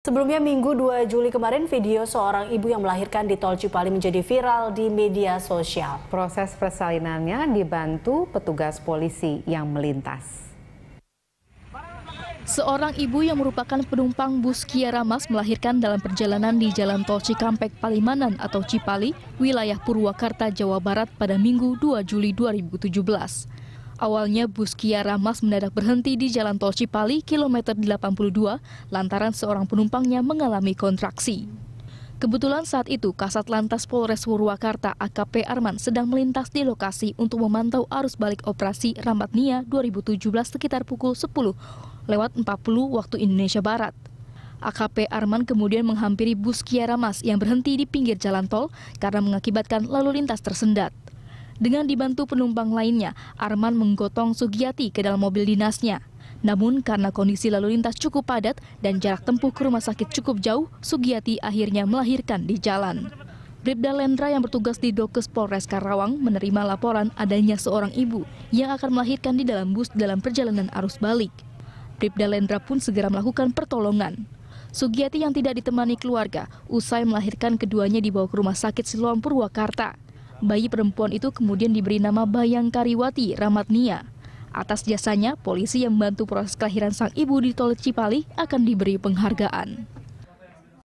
Sebelumnya Minggu 2 Juli kemarin video seorang ibu yang melahirkan di Tol Cipali menjadi viral di media sosial. Proses persalinannya dibantu petugas polisi yang melintas. Seorang ibu yang merupakan penumpang bus Kiara Mas melahirkan dalam perjalanan di Jalan Tol Cikampek Palimanan atau Cipali, wilayah Purwakarta, Jawa Barat pada Minggu 2 Juli 2017. Awalnya bus Kia Ramas mendadak berhenti di Jalan Tol Cipali, kilometer 82, lantaran seorang penumpangnya mengalami kontraksi. Kebetulan saat itu Kasat Lantas Polres Purwakarta AKP Arman sedang melintas di lokasi untuk memantau arus balik operasi Rambat Nia 2017 sekitar pukul 10 lewat 40 waktu Indonesia Barat. AKP Arman kemudian menghampiri bus Kia Ramas yang berhenti di pinggir jalan tol karena mengakibatkan lalu lintas tersendat. Dengan dibantu penumpang lainnya, Arman menggotong Sugiyati ke dalam mobil dinasnya. Namun karena kondisi lalu lintas cukup padat dan jarak tempuh ke rumah sakit cukup jauh, Sugiyati akhirnya melahirkan di jalan. Bribda Lendra yang bertugas di Dokes Polres Karawang menerima laporan adanya seorang ibu yang akan melahirkan di dalam bus dalam perjalanan arus balik. Bribda Lendra pun segera melakukan pertolongan. Sugiyati yang tidak ditemani keluarga, usai melahirkan keduanya dibawa ke rumah sakit Siloam Purwakarta bayi perempuan itu kemudian diberi nama Bayangkariwati Ramatnia. Atas jasanya, polisi yang membantu proses kelahiran sang ibu di Tol Cipali akan diberi penghargaan.